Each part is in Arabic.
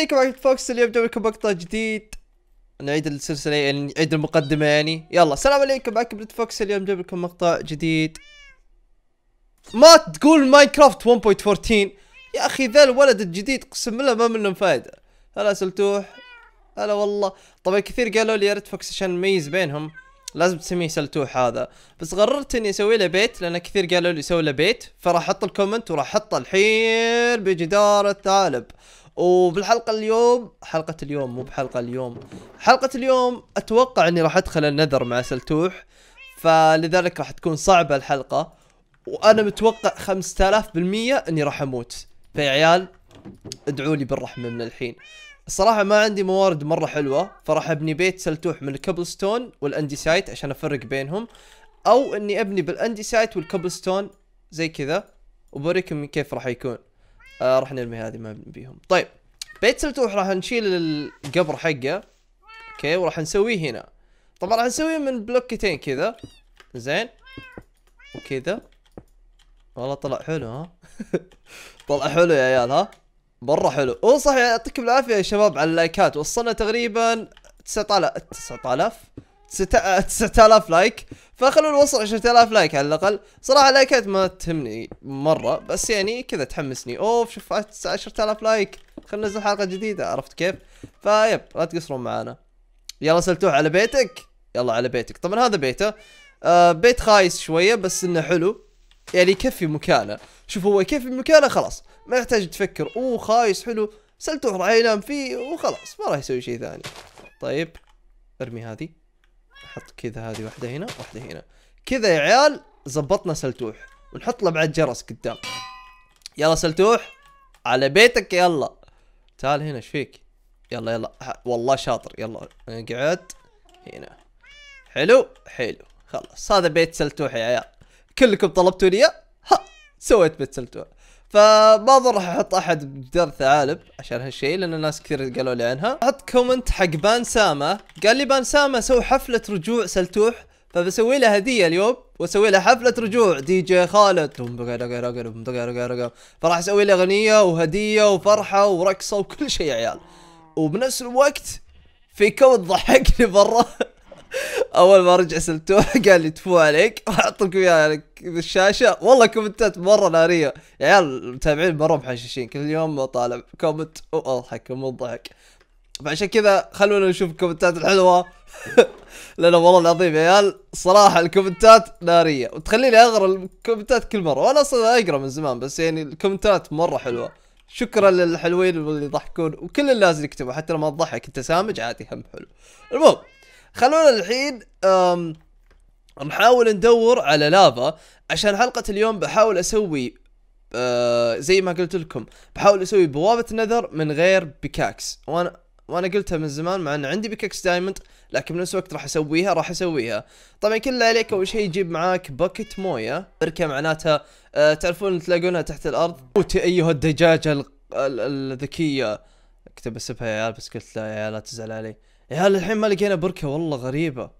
عليكم إيه، عبد فوكس اليوم لكم مقطع جديد نعيد السلسلة يعني نعيد المقدمة يعني يلا السلام عليكم معكم ريد فوكس اليوم لكم مقطع جديد ما تقول ماينكرافت 1.14 يا اخي ذا الولد الجديد اقسم بالله ما منه فايدة هلا سلتوح هلا والله طبعا كثير قالوا لي يا ريد فوكس عشان نميز بينهم لازم تسميه سلتوح هذا بس قررت اني اسوي له بيت لان كثير قالوا لي سوي له بيت فراح احط الكومنت وراح احطه الحين بجدار الثعالب وبالحلقه اليوم حلقه اليوم مو بحلقه اليوم حلقه اليوم اتوقع اني راح ادخل النذر مع سلتوح فلذلك راح تكون صعبه الحلقه وانا متوقع 5000% اني راح اموت فيا عيال ادعوا لي بالرحمه من الحين الصراحة ما عندي موارد مرة حلوة فراح ابني بيت سلتوح من الكبلستون والانديسايت عشان افرق بينهم او اني ابني بالانديسايت والكبلستون زي كذا وبوريكم كيف راح يكون آه راح نرمي هذه ما بيهم طيب بيت سلتوح راح نشيل القبر حقه اوكي وراح نسويه هنا طبعا راح نسويه من بلوكتين كذا زين وكذا والله طلع حلو ها طلع حلو يا عيال ها مره حلو او صح يعطيكم العافيه يا شباب على اللايكات وصلنا تقريبا 9000 9000 9000 لايك فخلونا نوصل 10000 لايك على الاقل صراحه اللايكات ما تهمني مره بس يعني كذا تحمسني اوف شوف 10000 لايك خلينا ننزل حلقه جديده عرفت كيف فيب لا تقصرون معانا يلا سلتوه على بيتك يلا على بيتك طبعا هذا بيته آه بيت خايس شويه بس انه حلو يعني يكفي مكانه شوف هو يكفي مكانه خلاص ما يحتاج تفكر اوه خايس حلو سلتوه راح ينام فيه وخلاص ما راح يسوي شيء ثاني طيب ارمي هذه احط كذا هذه واحده هنا واحده هنا كذا يا عيال زبطنا سلتوح ونحط له بعد جرس قدام يلا سلتوح على بيتك يلا تعال هنا ايش فيك يلا يلا والله شاطر يلا اقعد هنا حلو حلو خلاص هذا بيت سلتوح يا عيال كلكم طلبتوا لي ها سويت بيت سلتوح فما اظن راح احط احد بجدار الثعالب عشان هالشيء لان الناس كثير قالوا لي عنها حط كومنت حق بانسامه قال لي بانسامه سوي حفله رجوع سلتوح فبسوي له هديه اليوم واسوي له حفله رجوع دي جي خالد فراح اسوي له اغنيه وهديه وفرحه ورقصه وكل شيء يا عيال وبنفس الوقت في كود ضحكني برا اول ما رجع سلتوه قال لي تفو عليك احط لكم اياها بالشاشه والله كومنتات مره ناريه يا عيال المتابعين مره محششين كل يوم طالع كومنت واضحك من الضحك فعشان كذا خلونا نشوف الكومنتات الحلوه لانه والله العظيم يا عيال صراحه الكومنتات ناريه وتخليني اقرا الكومنتات كل مره وانا اصلا اقرا من زمان بس يعني الكومنتات مره حلوه شكرا للحلوين واللي يضحكون وكل الناس اللي يكتبوا حتى لو ما تضحك انت سامج عادي هم حلو المهم خلونا الحين نحاول ندور على لافا عشان حلقة اليوم بحاول اسوي آه زي ما قلت لكم بحاول اسوي بوابة نذر من غير بيكاكس وانا وانا قلتها من زمان مع ان عندي بيكاكس دايموند لكن بنفس الوقت راح اسويها راح اسويها طبعا كل اللي عليك اول شيء جيب معاك باكيت مويه بركه معناتها آه تعرفون تلاقونها تحت الارض اوتي ايها الدجاجه الذكيه كنت بسبها يا عيال بس قلت لا يا عيال لا تزعل علي يا إيه، هل الحين ما لقينا بركة والله غريبة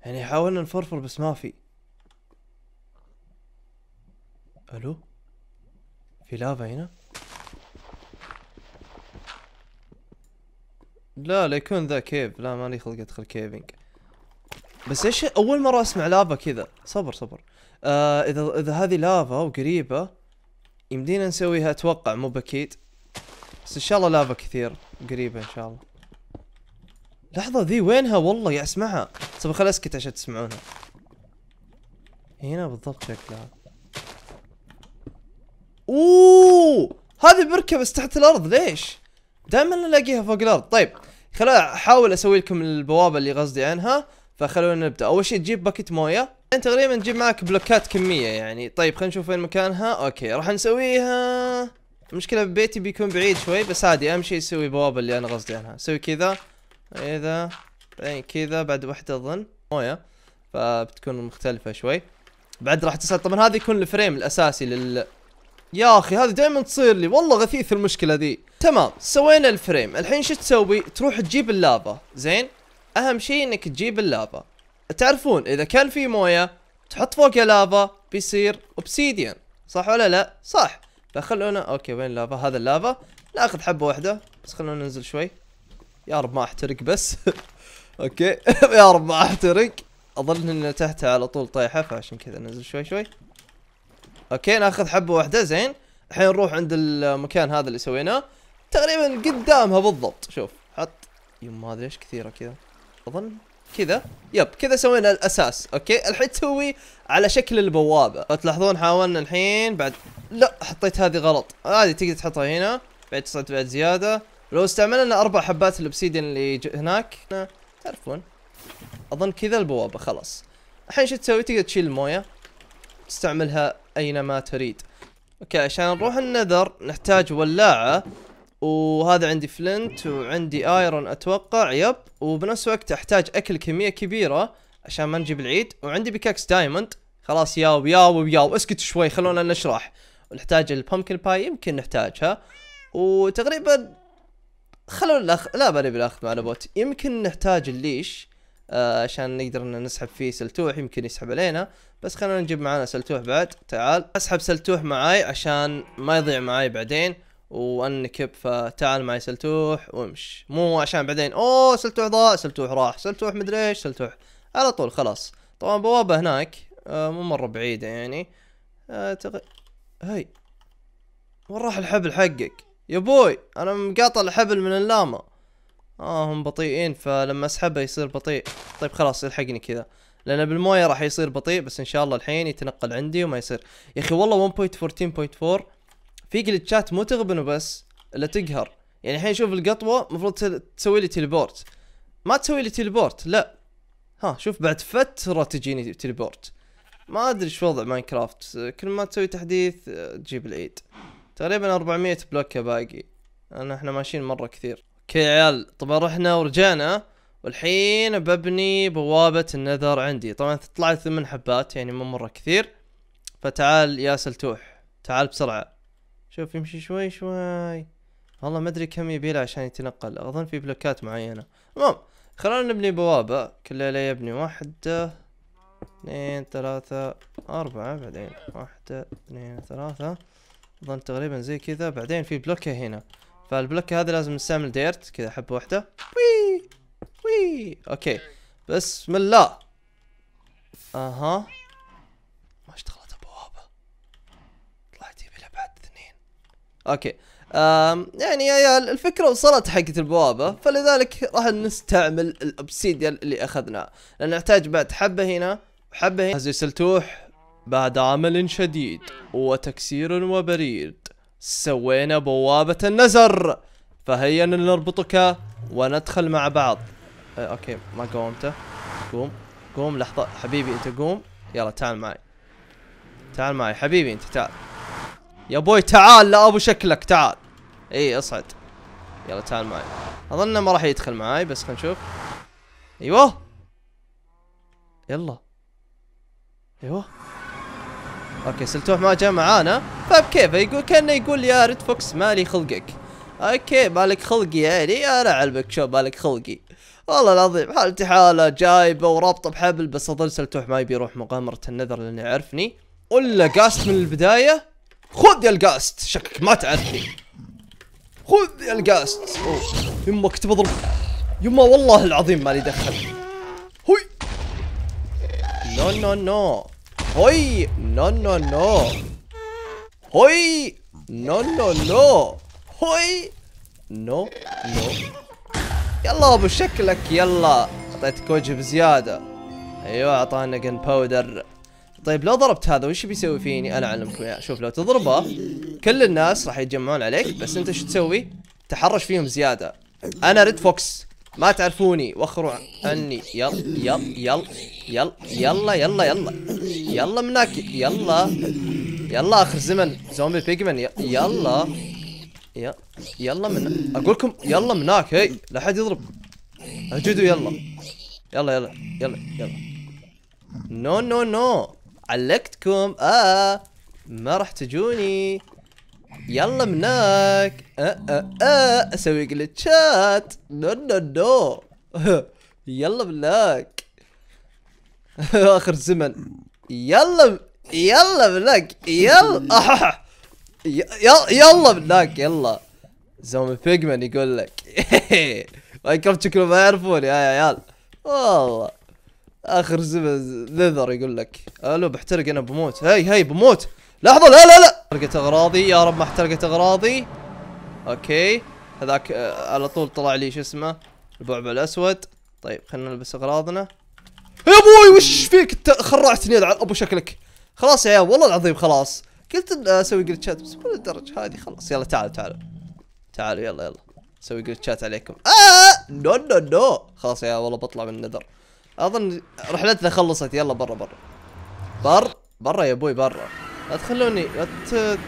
يعني حاولنا نفرفر بس ما في الو في لافا هنا لا لا يكون ذا كيف لا ماني خلق ادخل كيفينج بس ايش اول مره اسمع لافا كذا صبر صبر آه اذا اذا هذه لافا وقريبه يمدينا نسويها اتوقع مو باكيد بس ان شاء الله لافا كثير قريبه ان شاء الله لحظة ذي وينها والله يا اسمعها طب خل اسكت عشان تسمعونها هنا بالضبط شكلها اوه هذه بركة بس تحت الارض ليش دائما نلاقيها فوق الارض طيب خل احاول اسوي لكم البوابة اللي قصدي عنها فخلونا نبدا اول شيء تجيب باكيت مويه انت تقريبا تجيب معك بلوكات كميه يعني طيب خلينا نشوف وين مكانها اوكي راح نسويها المشكله ببيتي بيكون بعيد شوي بس عادي اهم شيء اسوي بوابه اللي انا قصدي عنها سوي كذا اذا بعدين إيه، كذا بعد واحدة اظن موية فبتكون مختلفة شوي بعد راح تسأل طبعا هذا يكون الفريم الاساسي لل يا اخي هذه دائما تصير لي والله غثيث المشكلة ذي تمام سوينا الفريم الحين شو تسوي تروح تجيب اللافا زين اهم شيء انك تجيب اللافا تعرفون اذا كان في مويه تحط فوقها لافا بيصير اوبسيديان صح ولا لا صح فخلونا اوكي وين اللافا هذا اللافا ناخذ حبه واحده بس خلونا ننزل شوي يا رب ما احترق بس اوكي يا رب ما احترق اظن ان تحتها على طول طيحه فعشان كذا ننزل شوي شوي اوكي ناخذ حبه واحده زين الحين نروح عند المكان هذا اللي سويناه تقريبا قدامها بالضبط شوف حط يما ادري ليش كثيره كذا اظن كذا يب كذا سوينا الاساس اوكي الحين تسوي على شكل البوابه تلاحظون حاولنا الحين بعد لا حطيت هذه غلط هذه تقدر تحطها هنا بعد تصعد بعد زياده لو استعملنا اربع حبات الاوبسيديان اللي هناك تعرفون اظن كذا البوابه خلاص الحين شو تسوي تقدر تشيل المويه تستعملها اينما تريد اوكي عشان نروح النذر نحتاج ولاعه وهذا عندي فلنت وعندي ايرون اتوقع يب وبنفس الوقت احتاج اكل كميه كبيره عشان ما نجيب العيد وعندي بيكاكس دايموند خلاص ياو ياو ياو اسكت شوي خلونا نشرح ونحتاج البامكن باي يمكن نحتاجها وتقريبا خلونا الأخ... لا بأني بالأخذ مع بوت يمكن نحتاج الليش آه عشان نقدر ان نسحب فيه سلتوح يمكن يسحب علينا بس خلونا نجيب معانا سلتوح بعد تعال اسحب سلتوح معاي عشان ما يضيع معاي بعدين وانكب فتعال معي سلتوح وامش مو عشان بعدين اوه سلتوح ضاع سلتوح راح سلتوح مدري ايش سلتوح على طول خلاص طبعا بوابة هناك آه مو مرة بعيدة يعني آه تق... هاي وين راح الحبل حقك يا بوي انا مقاطع الحبل من اللاما اه هم بطيئين فلما اسحبه يصير بطيء طيب خلاص الحقني كذا لان بالمويه راح يصير بطيء بس ان شاء الله الحين يتنقل عندي وما يصير يا اخي والله 1.14.4 في جلتشات مو تغبن وبس الا تقهر يعني الحين شوف القطوه المفروض تسوي لي تيليبورت ما تسوي لي تيليبورت لا ها شوف بعد فتره تجيني تيليبورت ما ادري ايش وضع ماينكرافت كل ما تسوي تحديث آه، تجيب العيد تقريبا 400 بلوك باقي لان احنا ماشيين مره كثير اوكي يا عيال طبعا رحنا ورجعنا والحين ببني بوابة النذر عندي طبعا طلعت ثمن حبات يعني مو مرة كثير فتعال يا سلتوح تعال بسرعة شوف يمشي شوي شوي والله ما ادري كم يبيله عشان يتنقل اظن في بلوكات معينة المهم خلونا نبني بوابة كل ليلة يبني واحدة اثنين ثلاثة أربعة بعدين واحدة اثنين ثلاثة اظن تقريبا زي كذا بعدين في بلوكه هنا فالبلوكه هذا لازم نستعمل ديرت كذا حبه واحده وي وي اوكي بسم الله اها ما اشتغلت البوابه طلعت يبي لها بعد اثنين اوكي أم يعني يا عيال الفكره وصلت حقت البوابه فلذلك راح نستعمل الاوبسيديان اللي اخذناه لان نحتاج بعد حبه هنا وحبه هنا زي سلتوح بعد عمل شديد وتكسير وبريد سوينا بوابة النزر فهيا نربطك وندخل مع بعض اه اوكي ما قومته قوم قوم لحظة حبيبي انت قوم يلا تعال معي تعال معي حبيبي انت تعال يا بوي تعال لا ابو شكلك تعال اي اصعد يلا تعال معي اظن ما راح يدخل معي بس خلينا نشوف ايوه يلا ايوه اوكي سلتوح ما جاء معانا فبكيفه طيب يقول كانه يقول يا ريد فوكس مالي خلقك اوكي مالك خلقي يعني انا علمك شو مالك خلقي والله العظيم حالتي حاله جايبه ورابطه بحبل بس اظل سلتوح ما يبي يروح مغامره النذر لانه يعرفني ولا قاست من البدايه خذ يا القاست شكك ما تعرفني خذ يا القاست يما كنت بضرب يما والله العظيم مالي دخل هوي نو نو نو هوي نو نو نو هوي نو نو نو هوي نو نو يلا ابو شكلك يلا اعطيتك وجه بزياده ايوه اعطانا جن باودر طيب لو ضربت هذا وش بيسوي فيني انا اعلمكم يا شوف لو تضربه كل الناس راح يتجمعون عليك بس انت شو تسوي تحرش فيهم زياده انا ريد فوكس ما تعرفوني وخروا عني يلا يلا يلا يلا يلا يلا يلا يلا مناك يلا يلا اخر زمن زومبي بيجمان يلا يلا من اقولكم يلا من هناك هي لا حد يضرب اجدوا يلا يلا يلا يلا يلا نو نو نو علقتكم اه ما راح تجوني يلا من هناك أه أه أه اسوي جلتشات نو نو نو يلا من هناك اخر زمن يلا يلا من هناك يلا يلا يلا من هناك يلا زومي بيجمان يقول لك ماينكرافت شكله ما يعرفون يا عيال والله اخر زمن نذر يقول لك الو بحترق انا بموت هاي هاي بموت لحظة لا لا لا احترقت اغراضي يا رب ما احترقت اغراضي اوكي هذاك آه، على طول طلع لي شو اسمه البعبع الاسود طيب خلينا نلبس اغراضنا يا ابوي وش فيك انت خرعتني ابو شكلك خلاص يا عيال والله العظيم خلاص قلت اسوي جلتشات بس مو للدرجه هذه خلاص يلا تعالوا تعالوا تعالوا يلا يلا اسوي جلتشات عليكم آه نو نو نو خلاص يا والله بطلع من النذر اظن رحلتنا خلصت يلا برا برا بر برا يا ابوي برا لا تخلوني لا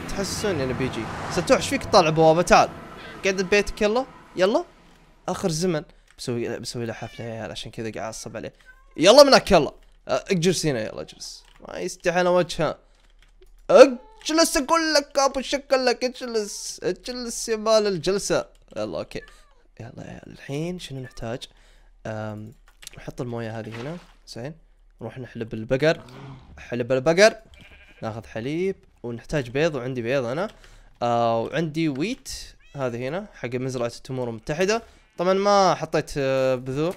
تحسسوني انا بيجي ستوح ايش فيك تطالع بوابه تعال قعد ببيتك يلا يلا اخر زمن بسوي بسوي له حفله يا عيال عشان كذا قاعد اعصب عليه يلا منك يلا اجلس هنا يلا اجلس ما يستحي انا وجهه اجلس اقول لك ابو شكل لك اجلس اجلس يا مال الجلسه يلا اوكي يلا يا الحين شنو نحتاج؟ نحط المويه هذه هنا زين نروح نحلب البقر حلب البقر ناخذ حليب ونحتاج بيض وعندي بيض انا آه وعندي ويت هذه هنا حق مزرعة التمور المتحدة طبعا ما حطيت آه، بذور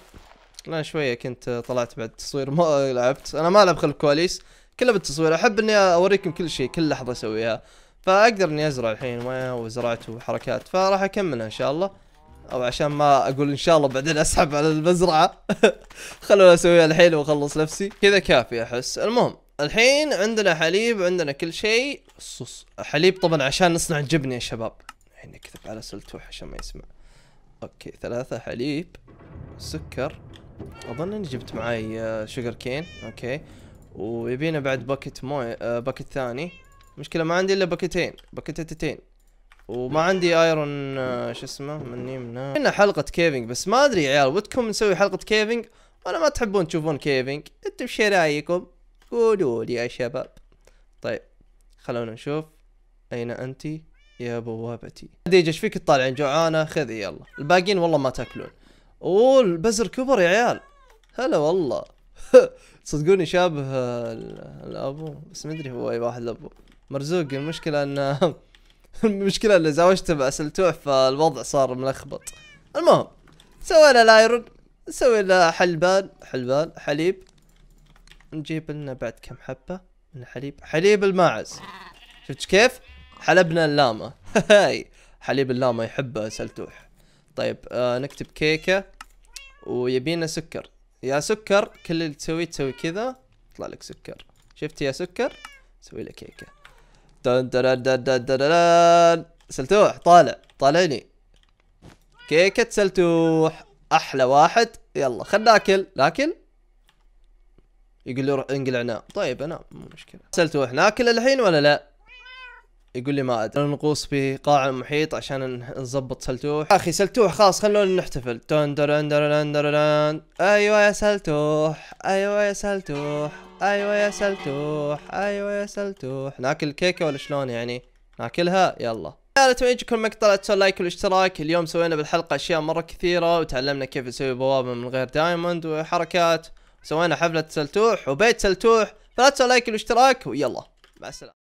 لان شوية كنت آه، طلعت بعد التصوير ما لعبت انا ما العب خلف الكواليس كله بالتصوير احب اني اوريكم كل شيء كل لحظة اسويها فاقدر اني ازرع الحين وزرعت وحركات فراح اكملها ان شاء الله او عشان ما اقول ان شاء الله بعدين اسحب على المزرعه خلونا اسويها الحين واخلص نفسي كذا كافي احس المهم الحين عندنا حليب عندنا كل شيء صوص حليب طبعا عشان نصنع الجبنه يا شباب الحين نكتب على سلتوح عشان ما يسمع اوكي ثلاثة حليب سكر اظن اني جبت معاي شوجر آه، كين اوكي ويبينا بعد باكيت موي باكيت ثاني مشكلة ما عندي الا باكيتين باكيتتين وما عندي ايرون آه، شو اسمه مني من هنا حلقة كيفنج بس ما ادري يا عيال ودكم نسوي حلقة كيفنج ولا ما تحبون تشوفون كيفنج انتم شو رايكم قولوا لي يا شباب طيب خلونا نشوف أين أنت يا بوابتي خديجة ايش فيك تطالعين جوعانة خذي يلا الباقيين والله ما تاكلون اوه البزر كبر يا عيال هلا والله صدقوني شابه الابو بس ما ادري هو اي واحد الابو مرزوق المشكلة ان المشكلة اللي زوجته بأسلتوح فالوضع صار ملخبط المهم سوينا لايرون سوينا حلبان حلبان حليب نجيب لنا بعد كم حبة من حليب حليب الماعز شفت كيف حلبنا اللاما هاي حليب اللاما يحبه سلتوح طيب آه نكتب كيكة ويبينا سكر يا سكر كل اللي تسويه تسوي كذا يطلع لك سكر شفت يا سكر سوي لك كيكة دن دن دن دن دن دن سلتوح طالع طالعني كيكة سلتوح احلى واحد يلا خلنا ناكل ناكل يقول لي روح انقلعنا طيب انا مو مشكله سالته احنا ناكل الحين ولا لا يقول لي ما ادري نقوص في قاع المحيط عشان نظبط سلتوح اخي سلتوح خلاص خلونا نحتفل تون درن درن درن ايوه يا سلتوح ايوه يا سلتوح ايوه يا سلتوح ايوه يا سلتوح ناكل الكيكه ولا شلون يعني ناكلها يلا لا تنسوا يجيكم المقطع لا تنسوا اللايك والاشتراك اليوم سوينا بالحلقه اشياء مره كثيره وتعلمنا كيف نسوي بوابه من غير دايموند وحركات سوينا حفلة سلتوح وبيت سلتوح فلا تنسوا لايك والاشتراك ويلا مع السلامة